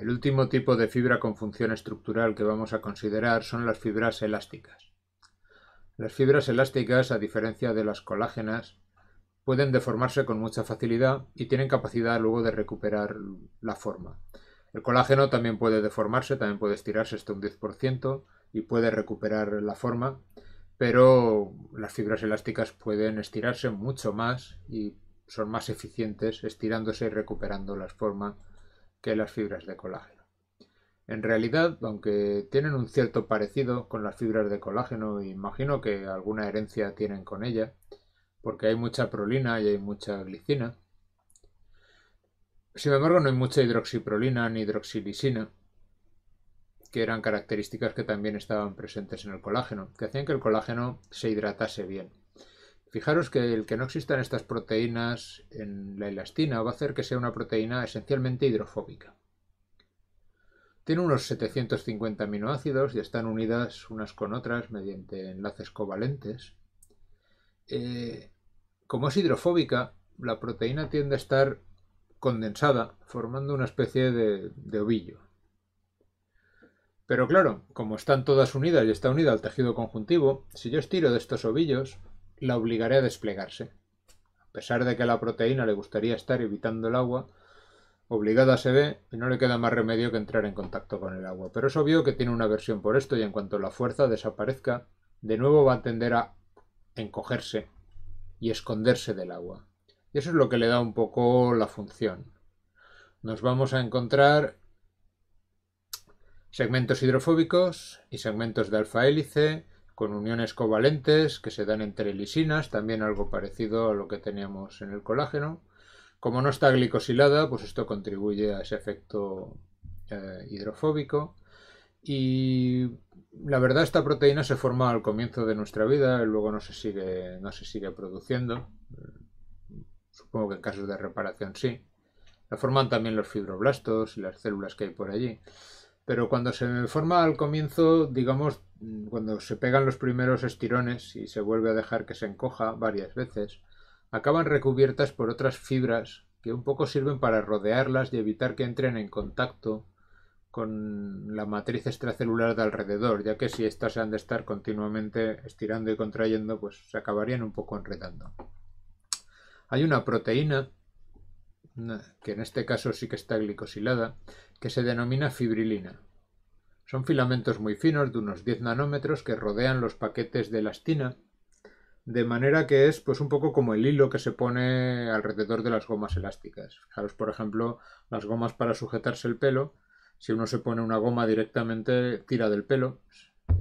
El último tipo de fibra con función estructural que vamos a considerar son las fibras elásticas. Las fibras elásticas, a diferencia de las colágenas, pueden deformarse con mucha facilidad y tienen capacidad luego de recuperar la forma. El colágeno también puede deformarse, también puede estirarse hasta un 10% y puede recuperar la forma, pero las fibras elásticas pueden estirarse mucho más y son más eficientes estirándose y recuperando la forma que las fibras de colágeno. En realidad, aunque tienen un cierto parecido con las fibras de colágeno, imagino que alguna herencia tienen con ella, porque hay mucha prolina y hay mucha glicina. Sin embargo, no hay mucha hidroxiprolina ni hidroxilisina, que eran características que también estaban presentes en el colágeno, que hacían que el colágeno se hidratase bien. Fijaros que el que no existan estas proteínas en la elastina va a hacer que sea una proteína esencialmente hidrofóbica. Tiene unos 750 aminoácidos y están unidas unas con otras mediante enlaces covalentes. Eh, como es hidrofóbica, la proteína tiende a estar condensada, formando una especie de, de ovillo. Pero claro, como están todas unidas y está unida al tejido conjuntivo, si yo estiro de estos ovillos, la obligaré a desplegarse. A pesar de que a la proteína le gustaría estar evitando el agua, obligada se ve y no le queda más remedio que entrar en contacto con el agua. Pero es obvio que tiene una versión por esto y en cuanto la fuerza desaparezca, de nuevo va a tender a encogerse y esconderse del agua. Y eso es lo que le da un poco la función. Nos vamos a encontrar segmentos hidrofóbicos y segmentos de alfa hélice, con uniones covalentes que se dan entre lisinas, también algo parecido a lo que teníamos en el colágeno. Como no está glicosilada, pues esto contribuye a ese efecto eh, hidrofóbico. Y la verdad esta proteína se forma al comienzo de nuestra vida, y luego no se sigue, no se sigue produciendo. Supongo que en casos de reparación sí. La forman también los fibroblastos y las células que hay por allí pero cuando se forma al comienzo, digamos, cuando se pegan los primeros estirones y se vuelve a dejar que se encoja varias veces, acaban recubiertas por otras fibras que un poco sirven para rodearlas y evitar que entren en contacto con la matriz extracelular de alrededor, ya que si éstas se han de estar continuamente estirando y contrayendo, pues se acabarían un poco enredando. Hay una proteína, que en este caso sí que está glicosilada, que se denomina fibrilina. Son filamentos muy finos de unos 10 nanómetros que rodean los paquetes de elastina, de manera que es pues un poco como el hilo que se pone alrededor de las gomas elásticas. Fijaros, por ejemplo, las gomas para sujetarse el pelo. Si uno se pone una goma directamente, tira del pelo,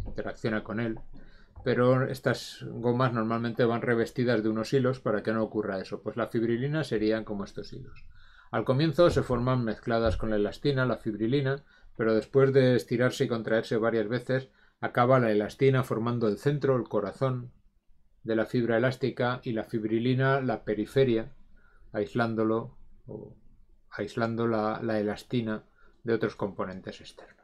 interacciona con él. Pero estas gomas normalmente van revestidas de unos hilos para que no ocurra eso. Pues la fibrilina serían como estos hilos. Al comienzo se forman mezcladas con la elastina, la fibrilina, pero después de estirarse y contraerse varias veces, acaba la elastina formando el centro, el corazón de la fibra elástica y la fibrilina la periferia, aislándolo o aislando la, elastina de otros componentes externos.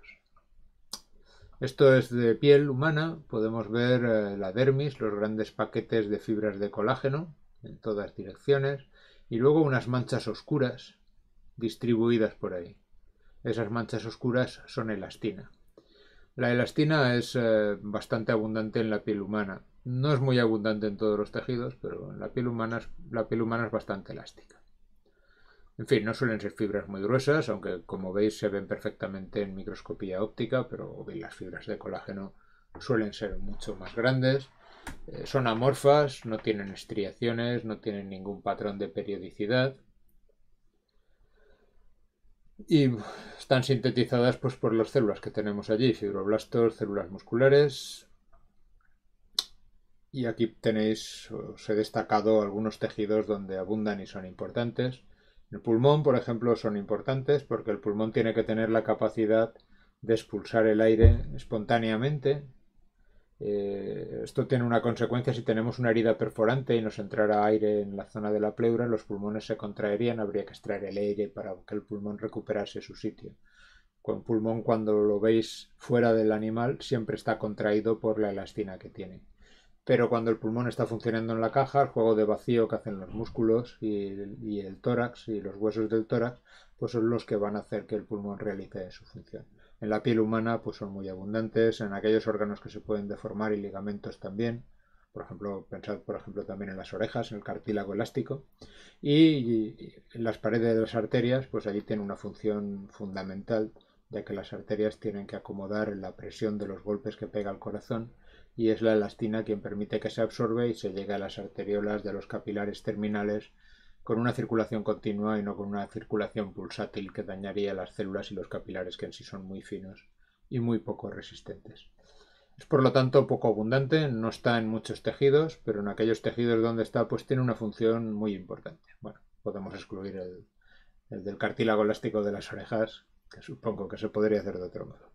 Esto es de piel humana, podemos ver eh, la dermis, los grandes paquetes de fibras de colágeno en todas direcciones, y luego unas manchas oscuras distribuidas por ahí. Esas manchas oscuras son elastina. La elastina es eh, bastante abundante en la piel humana. No es muy abundante en todos los tejidos, pero en la piel humana es, la piel humana es bastante elástica. En fin, no suelen ser fibras muy gruesas, aunque como veis se ven perfectamente en microscopía óptica, pero las fibras de colágeno suelen ser mucho más grandes. Eh, son amorfas, no tienen estriaciones, no tienen ningún patrón de periodicidad. Y están sintetizadas pues, por las células que tenemos allí, fibroblastos, células musculares. Y aquí tenéis, os he destacado algunos tejidos donde abundan y son importantes. El pulmón, por ejemplo, son importantes porque el pulmón tiene que tener la capacidad de expulsar el aire espontáneamente eh, esto tiene una consecuencia si tenemos una herida perforante y nos entrara aire en la zona de la pleura, los pulmones se contraerían, habría que extraer el aire para que el pulmón recuperase su sitio. Con pulmón cuando lo veis fuera del animal siempre está contraído por la elastina que tiene. Pero cuando el pulmón está funcionando en la caja, el juego de vacío que hacen los músculos y, y el tórax y los huesos del tórax, pues son los que van a hacer que el pulmón realice su función. En la piel humana pues son muy abundantes, en aquellos órganos que se pueden deformar y ligamentos también. Por ejemplo, pensad por ejemplo también en las orejas, en el cartílago elástico. Y, en las paredes de las arterias, pues allí tienen una función fundamental, ya que las arterias tienen que acomodar la presión de los golpes que pega el corazón y es la elastina quien permite que se absorbe y se llegue a las arteriolas de los capilares terminales con una circulación continua y no con una circulación pulsátil que dañaría las células y los capilares que en sí son muy finos y muy poco resistentes. Es por lo tanto poco abundante, no está en muchos tejidos, pero en aquellos tejidos donde está pues tiene una función muy importante. Bueno, podemos excluir el, del cartílago elástico de las orejas, que supongo que se podría hacer de otro modo.